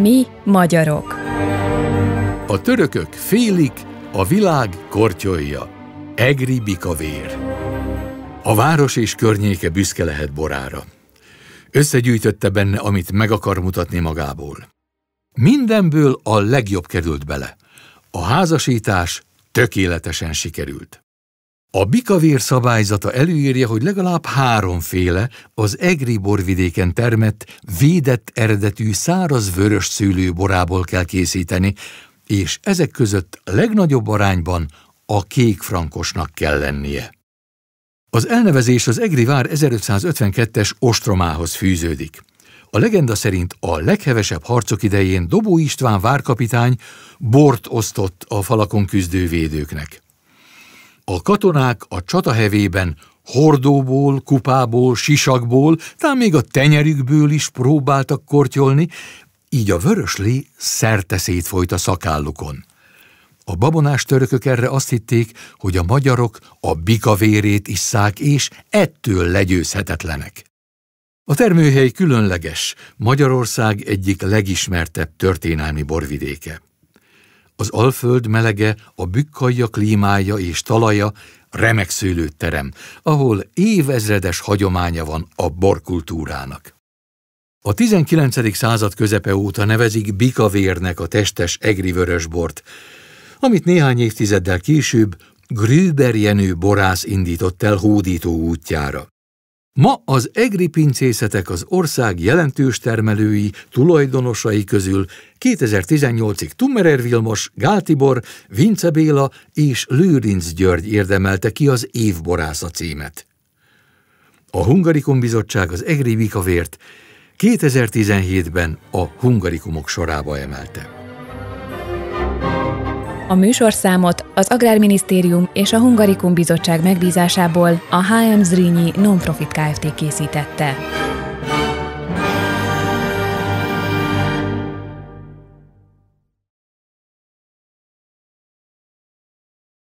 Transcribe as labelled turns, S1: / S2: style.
S1: Mi magyarok.
S2: A törökök félik, a világ kortyolja. Egri bikavér. A város és környéke büszke lehet borára. Összegyűjtötte benne, amit meg akar mutatni magából. Mindenből a legjobb került bele. A házasítás tökéletesen sikerült. A bikavér szabályzata előírja, hogy legalább háromféle az egri borvidéken termett, védett eredetű száraz vörös szőlő borából kell készíteni, és ezek között legnagyobb arányban a kék frankosnak kell lennie. Az elnevezés az Egri vár 1552-es ostromához fűződik. A legenda szerint a leghevesebb harcok idején Dobó István várkapitány bort osztott a falakon küzdő védőknek. A katonák a csatahevében hordóból, kupából, sisakból, talán még a tenyerükből is próbáltak kortyolni, így a vörös lé szerte szétfolyt a szakállukon. A babonás törökök erre azt hitték, hogy a magyarok a bika vérét isszák, és ettől legyőzhetetlenek. A termőhely különleges, Magyarország egyik legismertebb történelmi borvidéke. Az Alföld melege, a bükkalja klímája és talaja remek szőlőterem, ahol évezredes hagyománya van a borkultúrának. A 19. század közepe óta nevezik bikavérnek a testes egri vörösbort, amit néhány évtizeddel később Grüber Jenő borász indított el hódító útjára. Ma az egri pincészetek az ország jelentős termelői, tulajdonosai közül 2018-ig Tummerer Vilmos, Gál Tibor, Vince Béla és Lőrinc György érdemelte ki az évborásza címet. A Hungarikum Bizottság az egri vikavért 2017-ben a hungarikumok sorába emelte.
S1: A műsorszámot az Agrárminisztérium és a Hungarikum Bizottság megbízásából a HM Zrínyi Nonprofit Kft. készítette.